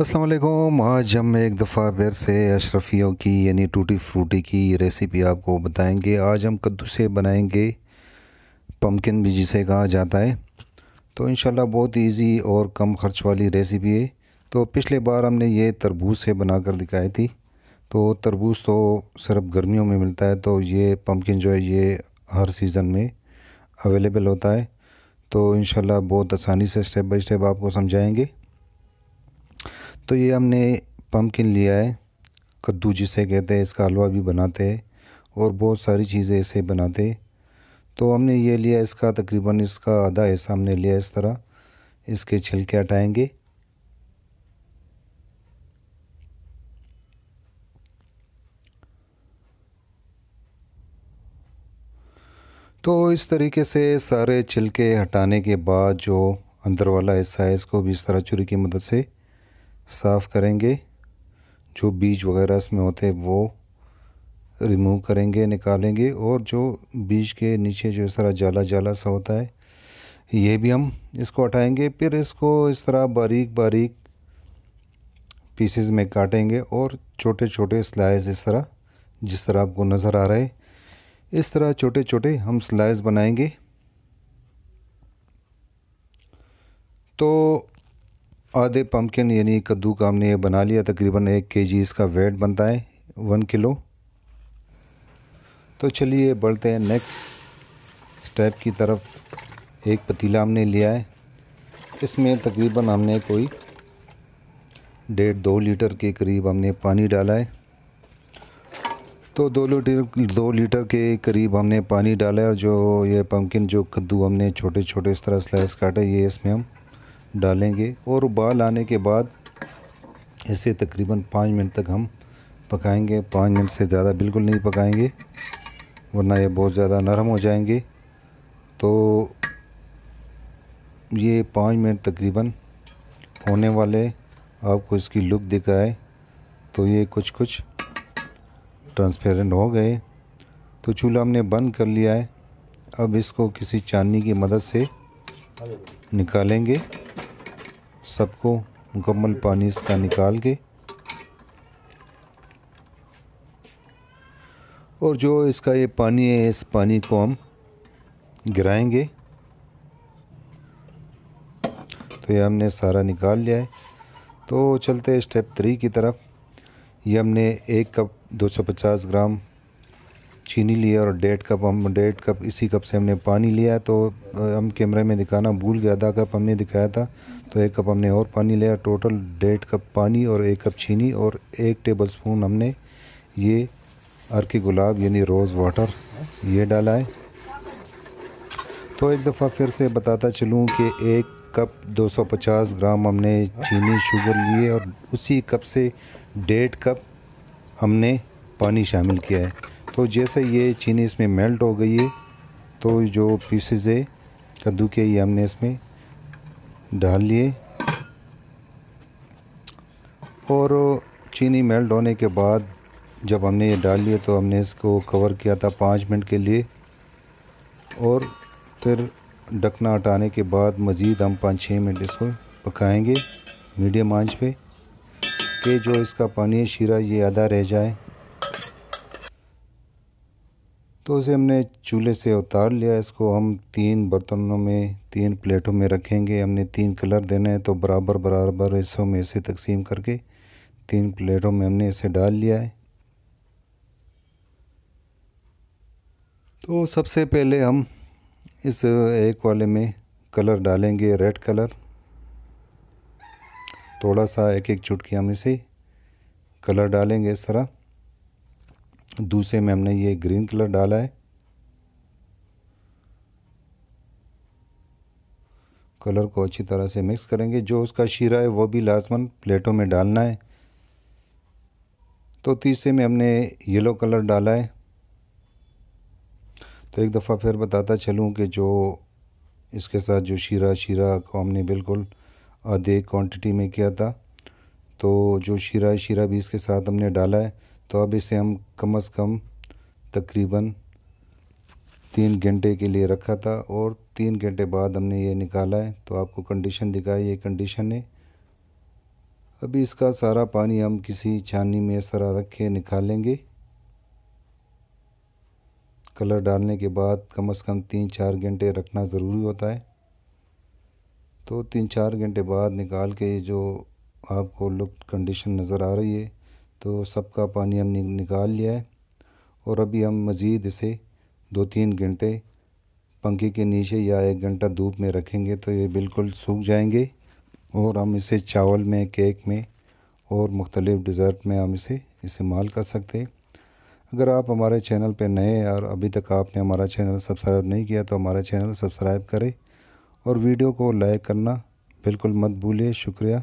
असलम आज हम एक दफ़ा फिर से अशरफियों की यानी टूटी फ्रूटी की रेसिपी आपको बताएंगे आज हम कद्दू से बनाएंगे पम्पकिन भी जिसे कहा जाता है तो इन बहुत इजी और कम खर्च वाली रेसिपी है तो पिछले बार हमने ये तरबूज से बना कर दिखाई थी तो तरबूज तो सिर्फ गर्मियों में मिलता है तो ये पम्पकिन जो है ये हर सीज़न में अवेलेबल होता है तो इन बहुत आसानी से स्टेप बाई स्टेप आपको समझाएँगे दोस्तों ये हमने पम्पकिन लिया है कद्दू जिसे कहते हैं इसका हलवा भी बनाते हैं और बहुत सारी चीज़ें ऐसे बनाते तो हमने ये लिया इसका तकरीबन इसका आधा हिस्सा हमने लिया इस तरह इसके छिलके हटाएंगे तो इस तरीके से सारे छिलके हटाने के बाद जो अंदर वाला हिस्सा है इसको भी इस तरह चुरी की मदद से साफ़ करेंगे जो बीज वगैरह इसमें होते हैं वो रिमूव करेंगे निकालेंगे और जो बीज के नीचे जो इस तरह जाला जाला सा होता है ये भी हम इसको हटाएंगे फिर इसको इस तरह बारीक बारीक पीसेस में काटेंगे और छोटे छोटे स्लाइस इस तरह जिस तरह आपको नज़र आ रहा है इस तरह छोटे छोटे हम स्लाइस बनाएंगे तो आधे पम्पकिन यानी कद्दू का हमने ये बना लिया तकरीबन एक के जी इसका वेट बनता है वन किलो तो चलिए बढ़ते हैं नेक्स्ट स्टेप की तरफ एक पतीला हमने लिया है इसमें तकरीबन हमने कोई डेढ़ दो लीटर के करीब हमने पानी डाला है तो दो लीटर दो लीटर के करीब हमने पानी डाला है और जो ये पम्पकिन जो कद्दू हमने छोटे छोटे इस तरह स्लाइस काटे ये इसमें हम डालेंगे और उबाल आने के बाद इसे तकरीबन पाँच मिनट तक हम पकाएंगे पाँच मिनट से ज़्यादा बिल्कुल नहीं पकाएंगे वरना ये बहुत ज़्यादा नरम हो जाएंगे तो ये पाँच मिनट तकरीबन होने वाले आपको इसकी लुक दिखाए तो ये कुछ कुछ ट्रांसपेरेंट हो गए तो चूल्हा हमने बंद कर लिया है अब इसको किसी चांदनी की मदद से निकालेंगे सबको मुकम्मल पानी इसका निकाल के और जो इसका ये पानी है इस पानी को हम गिराएंगे तो ये हमने सारा निकाल लिया है तो चलते स्टेप थ्री की तरफ ये हमने एक कप 250 ग्राम चीनी लिया और डेढ़ कप हम डेढ़ कप इसी कप से हमने पानी लिया तो हम कैमरे में दिखाना भूल गया आधा कप हमने दिखाया था तो एक कप हमने और पानी लिया टोटल डेढ़ कप पानी और एक कप चीनी और एक टेबल स्पून हमने ये अर्की गुलाब यानी रोज़ वाटर ये डाला है तो एक दफ़ा फिर से बताता चलूँ कि एक कप 250 ग्राम हमने चीनी शुगर लिए और उसी कप से डेढ़ कप हमने पानी शामिल किया है तो जैसे ये चीनी इसमें मेल्ट हो गई है तो जो पीसेज है कद्दू के ये हमने इसमें डाल लिए और चीनी मेल्ट होने के बाद जब हमने ये डाल लिए तो हमने इसको कवर किया था पाँच मिनट के लिए और फिर ढकना हटाने के बाद मज़ीद हम पाँच छः मिनट इसको पकाएंगे मीडियम आंच पे कि जो इसका पानी शीरा ये आधा रह जाए तो उसे हमने चूल्हे से उतार लिया इसको हम तीन बर्तनों में तीन प्लेटों में रखेंगे हमने तीन कलर देने हैं तो बराबर बराबर हिस्सों में इसे तकसीम करके तीन प्लेटों में हमने इसे डाल लिया है तो सबसे पहले हम इस एक वाले में कलर डालेंगे रेड कलर थोड़ा सा एक एक चुटकी हम इसे कलर डालेंगे इस तरह दूसरे में हमने ये ग्रीन कलर डाला है कलर को अच्छी तरह से मिक्स करेंगे जो उसका शीरा है वो भी लाजमन प्लेटों में डालना है तो तीसरे में हमने येलो कलर डाला है तो एक दफ़ा फिर बताता चलूँ कि जो इसके साथ जो शीरा शीरा को हमने बिल्कुल आधे क्वांटिटी में किया था तो जो शीरा शीरा भी इसके साथ हमने डाला है तो अब इसे हम कम से कम तकरीबन तीन घंटे के लिए रखा था और तीन घंटे बाद हमने ये निकाला है तो आपको कंडीशन दिखाई ये कंडीशन है अभी इसका सारा पानी हम किसी छानी में इस तरह रख के निकालेंगे कलर डालने के बाद कम से कम तीन चार घंटे रखना ज़रूरी होता है तो तीन चार घंटे बाद निकाल के ये जो आपको लुक कंडीशन नज़र आ रही है तो सबका पानी हमने निकाल लिया है और अभी हम मज़ीद इसे दो तीन घंटे पंखे के नीचे या एक घंटा धूप में रखेंगे तो ये बिल्कुल सूख जाएंगे और हम इसे चावल में केक में और मुख्तलिफ़ डिज़र्ट में हम इसे इस्तेमाल कर सकते हैं अगर आप हमारे चैनल पर नए हैं और अभी तक आपने हमारा चैनल सब्सक्राइब नहीं किया तो हमारा चैनल सब्सक्राइब करें और वीडियो को लाइक करना बिल्कुल मत भूलिए शुक्रिया